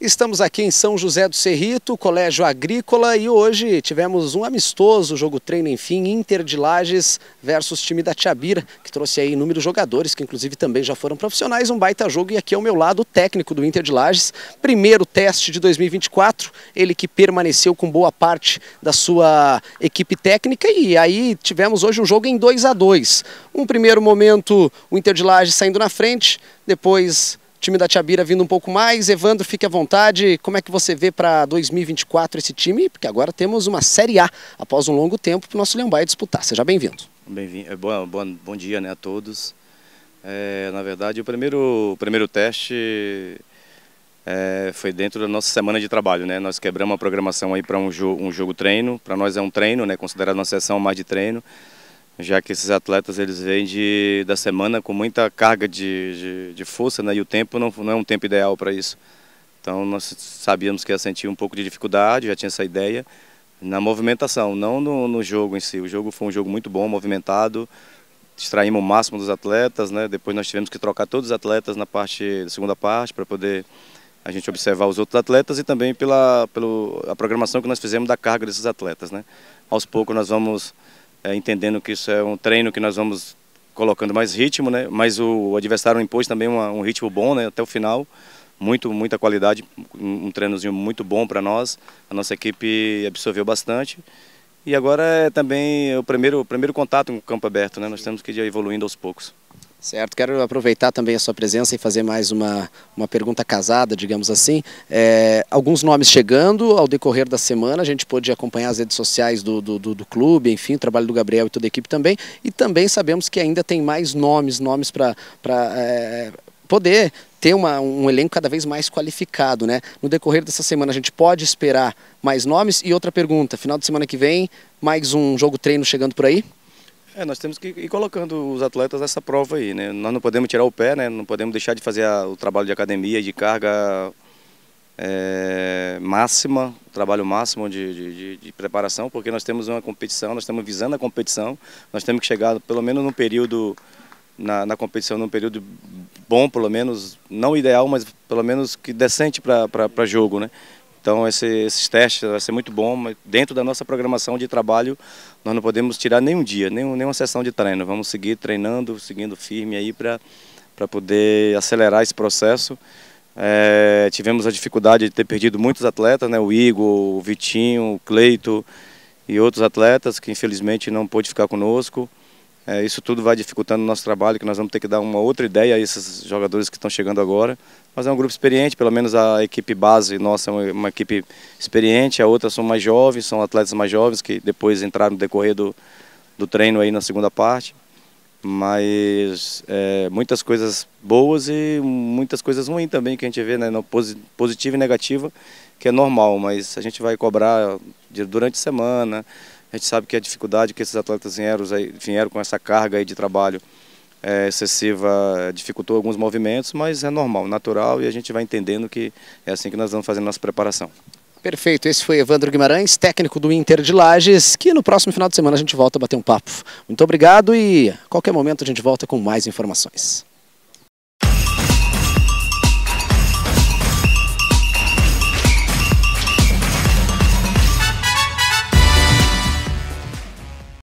Estamos aqui em São José do Cerrito, Colégio Agrícola, e hoje tivemos um amistoso jogo treino, enfim, Inter de Lages versus time da Tiabira, que trouxe aí inúmeros jogadores, que inclusive também já foram profissionais, um baita jogo, e aqui ao meu lado o técnico do Inter de Lages, primeiro teste de 2024, ele que permaneceu com boa parte da sua equipe técnica, e aí tivemos hoje um jogo em 2 a 2 Um primeiro momento o Inter de Lages saindo na frente, depois time da Tiabira vindo um pouco mais. Evandro, fique à vontade. Como é que você vê para 2024 esse time? Porque agora temos uma Série A após um longo tempo para o nosso Leão Baia disputar. Seja bem-vindo. Bem-vindo. Bom, é, bom, bom dia né, a todos. É, na verdade, o primeiro, o primeiro teste é, foi dentro da nossa semana de trabalho, né? Nós quebramos a programação aí para um, jo um jogo treino. Para nós é um treino, né? Considerado uma sessão mais de treino já que esses atletas eles vêm de, da semana com muita carga de, de, de força né? e o tempo não, não é um tempo ideal para isso. Então nós sabíamos que ia sentir um pouco de dificuldade, já tinha essa ideia, na movimentação, não no, no jogo em si. O jogo foi um jogo muito bom, movimentado, extraímos o máximo dos atletas, né? depois nós tivemos que trocar todos os atletas na parte segunda parte para poder a gente observar os outros atletas e também pela, pela a programação que nós fizemos da carga desses atletas. Né? Aos poucos nós vamos é, entendendo que isso é um treino que nós vamos colocando mais ritmo, né? Mas o adversário impôs também uma, um ritmo bom, né? Até o final, muito muita qualidade, um treinozinho muito bom para nós. A nossa equipe absorveu bastante. E agora é também o primeiro, primeiro contato com o campo aberto, né? Nós temos que ir evoluindo aos poucos. Certo, quero aproveitar também a sua presença e fazer mais uma, uma pergunta casada, digamos assim. É, alguns nomes chegando ao decorrer da semana, a gente pôde acompanhar as redes sociais do, do, do, do clube, enfim, o trabalho do Gabriel e toda a equipe também. E também sabemos que ainda tem mais nomes, nomes para é, poder ter uma, um elenco cada vez mais qualificado, né? No decorrer dessa semana a gente pode esperar mais nomes? E outra pergunta, final de semana que vem, mais um jogo treino chegando por aí? É, nós temos que ir colocando os atletas nessa prova aí, né? Nós não podemos tirar o pé, né? Não podemos deixar de fazer a, o trabalho de academia, de carga é, máxima, trabalho máximo de, de, de, preparação, porque nós temos uma competição, nós estamos visando a competição, nós temos que chegar pelo menos num período, na, na competição, num período bom, pelo menos, não ideal, mas pelo menos que decente para jogo, né? Então esse, esses testes vai ser muito bom, mas dentro da nossa programação de trabalho nós não podemos tirar nenhum dia, nenhum, nenhuma sessão de treino. Vamos seguir treinando, seguindo firme aí para poder acelerar esse processo. É, tivemos a dificuldade de ter perdido muitos atletas, né? o Igor, o Vitinho, o Cleito e outros atletas que infelizmente não pôde ficar conosco. É, isso tudo vai dificultando o nosso trabalho, que nós vamos ter que dar uma outra ideia a esses jogadores que estão chegando agora. Mas é um grupo experiente, pelo menos a equipe base nossa é uma, uma equipe experiente, a outra são mais jovens, são atletas mais jovens que depois entraram no decorrer do, do treino aí na segunda parte. Mas é, muitas coisas boas e muitas coisas ruins também que a gente vê, né, positiva e negativa, que é normal, mas a gente vai cobrar durante a semana, a gente sabe que a dificuldade que esses atletas vieram, vieram com essa carga de trabalho é, excessiva dificultou alguns movimentos, mas é normal, natural e a gente vai entendendo que é assim que nós vamos fazendo nossa preparação. Perfeito, esse foi Evandro Guimarães, técnico do Inter de Lages, que no próximo final de semana a gente volta a bater um papo. Muito obrigado e a qualquer momento a gente volta com mais informações.